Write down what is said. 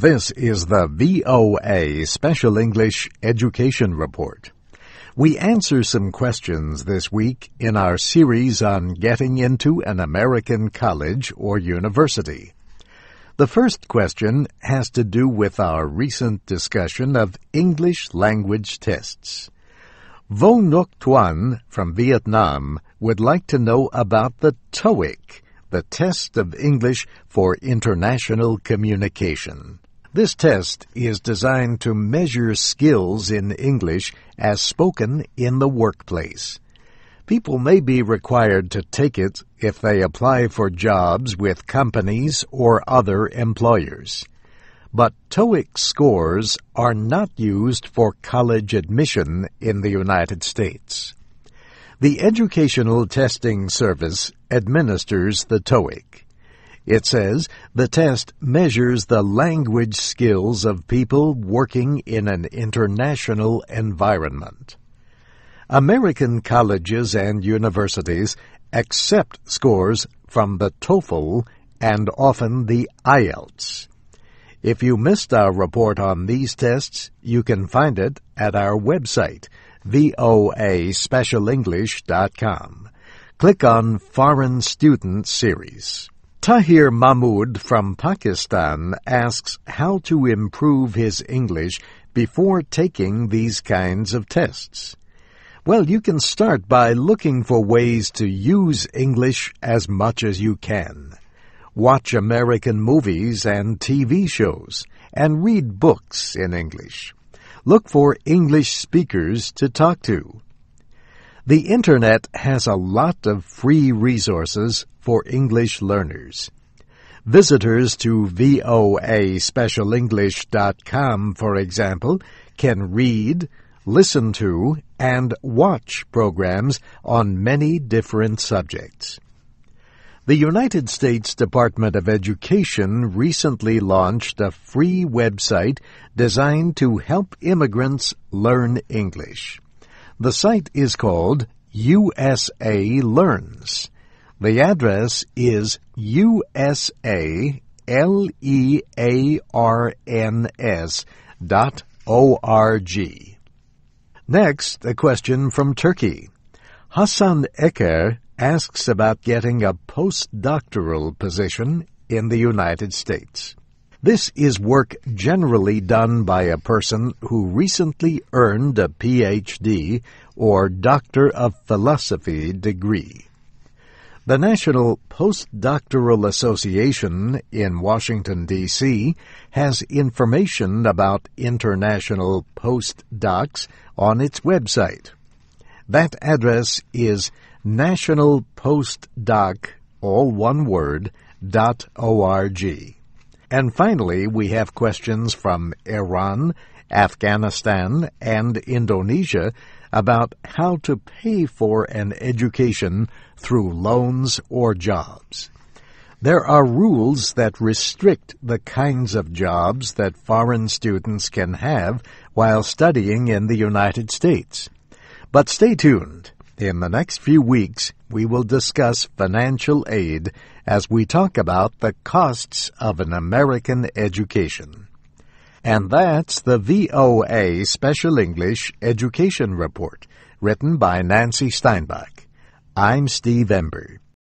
This is the VOA Special English Education Report. We answer some questions this week in our series on getting into an American college or university. The first question has to do with our recent discussion of English language tests. Vo Nuc Tuan from Vietnam would like to know about the TOEIC, the test of English for international communication. This test is designed to measure skills in English as spoken in the workplace. People may be required to take it if they apply for jobs with companies or other employers. But TOEIC scores are not used for college admission in the United States. The Educational Testing Service administers the TOEIC. It says the test measures the language skills of people working in an international environment. American colleges and universities accept scores from the TOEFL and often the IELTS. If you missed our report on these tests, you can find it at our website, voaspecialenglish.com. Click on Foreign Student Series. Tahir Mahmood from Pakistan asks how to improve his English before taking these kinds of tests. Well, you can start by looking for ways to use English as much as you can. Watch American movies and TV shows, and read books in English. Look for English speakers to talk to. The Internet has a lot of free resources for English learners. Visitors to voaspecialenglish.com, for example, can read, listen to, and watch programs on many different subjects. The United States Department of Education recently launched a free website designed to help immigrants learn English. The site is called USA Learns. The address is USA L-E-A-R-N-S dot O-R-G. Next, a question from Turkey. Hassan Eker asks about getting a postdoctoral position in the United States. This is work generally done by a person who recently earned a PhD or Doctor of Philosophy degree. The National Postdoctoral Association in Washington, D.C. has information about international postdocs on its website. That address is nationalpostdoc, all one word, dot org. And finally, we have questions from Iran, Afghanistan, and Indonesia about how to pay for an education through loans or jobs. There are rules that restrict the kinds of jobs that foreign students can have while studying in the United States. But stay tuned. In the next few weeks, we will discuss financial aid as we talk about the costs of an American education. And that's the VOA Special English Education Report, written by Nancy Steinbach. I'm Steve Ember.